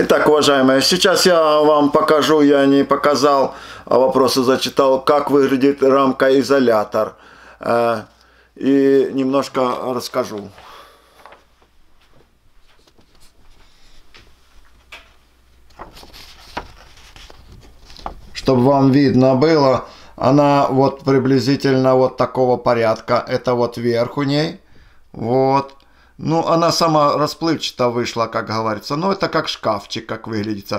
Итак, уважаемые, сейчас я вам покажу, я не показал, а вопросы зачитал, как выглядит рамка-изолятор. Э, и немножко расскажу. Чтобы вам видно было, она вот приблизительно вот такого порядка. Это вот верх у ней. Вот. Ну, она сама расплывчато вышла, как говорится. Но ну, это как шкафчик, как выглядит.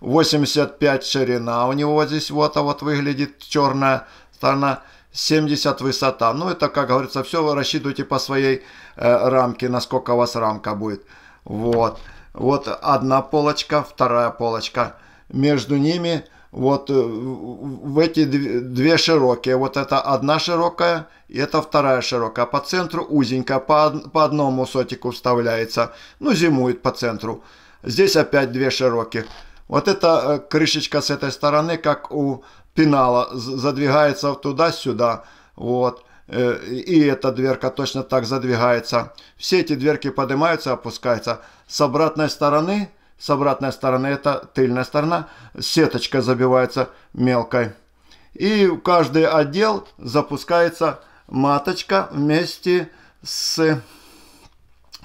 85 ширина у него здесь вот, а вот выглядит черная сторона. 70 высота. Ну, это, как говорится, все вы рассчитываете по своей э, рамке, насколько у вас рамка будет. Вот. Вот одна полочка, вторая полочка. Между ними вот э, в эти две широкие. Вот это одна широкая и это вторая широкая. По центру узенькая, по, по одному сотику вставляется. Ну, зимует по центру. Здесь опять две широкие. Вот эта э, крышечка с этой стороны, как у пенала, задвигается туда-сюда. Вот. Э, и эта дверка точно так задвигается. Все эти дверки поднимаются, опускаются. С обратной стороны с обратной стороны это тыльная сторона, сеточка забивается мелкой. И в каждый отдел запускается маточка вместе с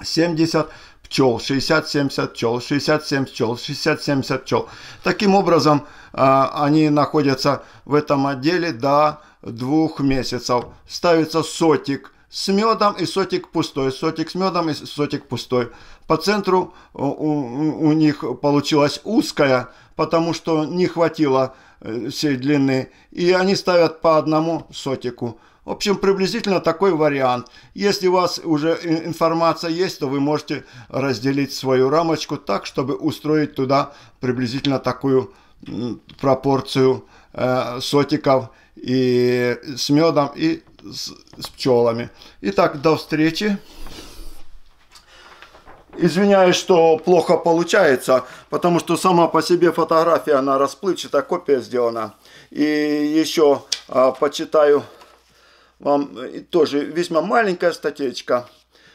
70 пчел, 60-70 пчел, 67 пчел, 60-70 пчел. Таким образом, а, они находятся в этом отделе до двух месяцев. Ставится сотик – с медом и сотик пустой, сотик с медом и сотик пустой. По центру э, у, у, них получилась узкая, потому что не хватило э, всей длины. И они ставят по одному сотику. В общем, приблизительно такой вариант. Если у вас уже информация есть, то вы можете разделить свою рамочку так, чтобы устроить туда приблизительно такую пропорцию э, сотиков и с медом и с, с пчелами. Итак, до встречи. Извиняюсь, что плохо получается, потому что сама по себе фотография, она расплывчатая, копия сделана. И еще а, почитаю вам э, тоже весьма маленькая статейка.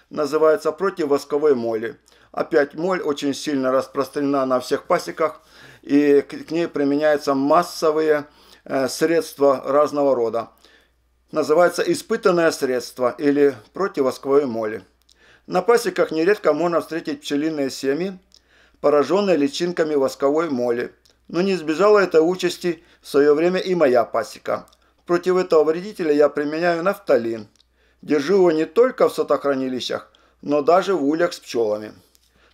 Называется «Против восковой моли». Опять моль очень сильно распространена на всех пасеках, и к, ней применяются массовые э, средства разного рода называется испытанное средство или противосковой моли. На пасеках нередко можно встретить пчелиные семьи, пораженные личинками восковой моли. Но не избежала этой участи в свое время и моя пасека. Против этого вредителя я применяю нафталин. Держу его не только в сотохранилищах, но даже в ульях с пчелами.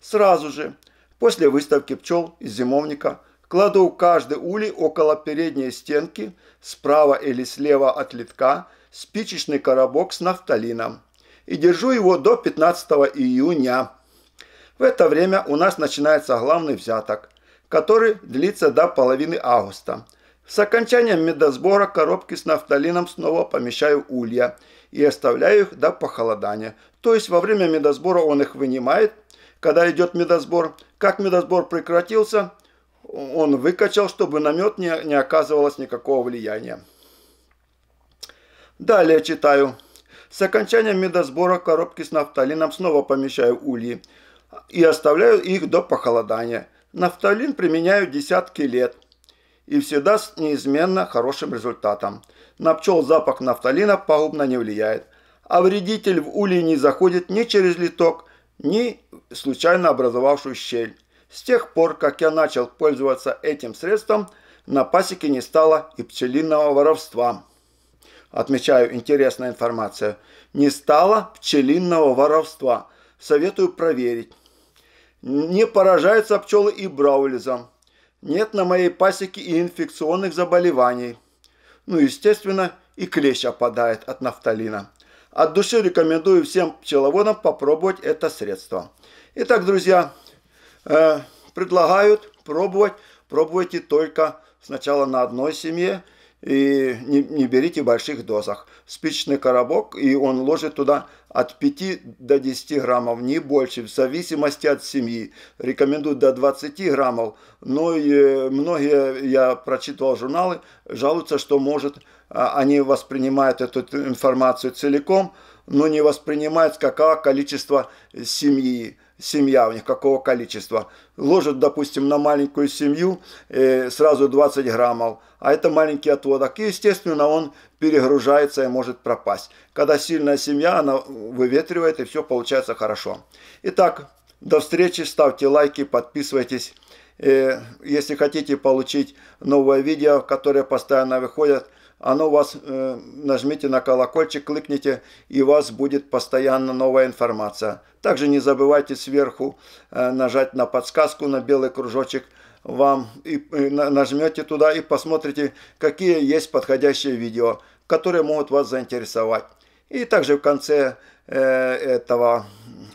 Сразу же, после выставки пчел из зимовника – кладу каждый улей около передней стенки, справа или слева от литка, спичечный коробок с нафталином и держу его до 15 июня. В это время у нас начинается главный взяток, который длится до половины августа. С окончанием медосбора коробки с нафталином снова помещаю улья и оставляю их до похолодания. То есть во время медосбора он их вынимает. Когда идет медосбор, как медосбор прекратился, он выкачал, чтобы на мед не, не оказывалось никакого влияния. Далее читаю. С окончанием медосбора коробки с нафталином снова помещаю ульи и оставляю их до похолодания. Нафталин применяю десятки лет и всегда с неизменно хорошим результатом. На пчел запах нафталина пагубно не влияет, а вредитель в улей не заходит ни через литок, ни случайно образовавшую щель. С тех пор, как я начал пользоваться этим средством, на пасеке не стало и пчелиного воровства. Отмечаю интересную информацию. Не стало пчелиного воровства. Советую проверить. Не поражаются пчелы и браулизом. Нет на моей пасеке и инфекционных заболеваний. Ну, естественно, и клещ опадает от нафталина. От души рекомендую всем пчеловодам попробовать это средство. Итак, друзья, э, предлагают пробовать. Пробуйте только сначала на одной семье и не, не берите в больших дозах. Спичный коробок, и он ложит туда от 5 до 10 граммов, не больше, в зависимости от семьи. Рекомендуют до 20 граммов, но ну и э, многие, я прочитывал журналы, жалуются, что может а, они воспринимают эту информацию целиком, но ну, не воспринимает, какого количества семьи, семья у них, какого количества. Ложат, допустим, на маленькую семью э, сразу 20 граммов, а это маленький отводок. И, естественно, он перегружается и может пропасть. Когда сильная семья, она выветривает, и все получается хорошо. Итак, до встречи, ставьте лайки, подписывайтесь. Э, если хотите получить новые видео, которые постоянно выходят – оно вас, э, нажмите на колокольчик, кликните, и у вас будет постоянно новая информация. Также не забывайте сверху э, нажать на подсказку, на белый кружочек, вам и, и э, нажмете туда и посмотрите, какие есть подходящие видео, которые могут вас заинтересовать. И также в конце э, этого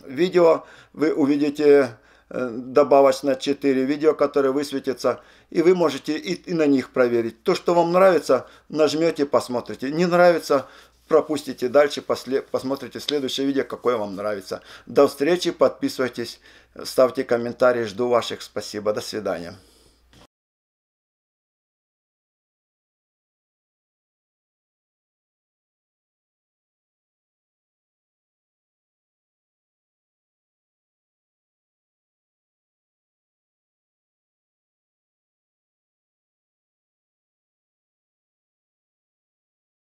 видео вы увидите Э, добавочно 4 видео, которые высветятся, и вы можете и, и на них проверить. То, что вам нравится, нажмете, посмотрите. Не нравится, пропустите дальше, после, посмотрите следующее видео, какое вам нравится. До встречи, подписывайтесь, ставьте комментарии, жду ваших. Спасибо, до свидания.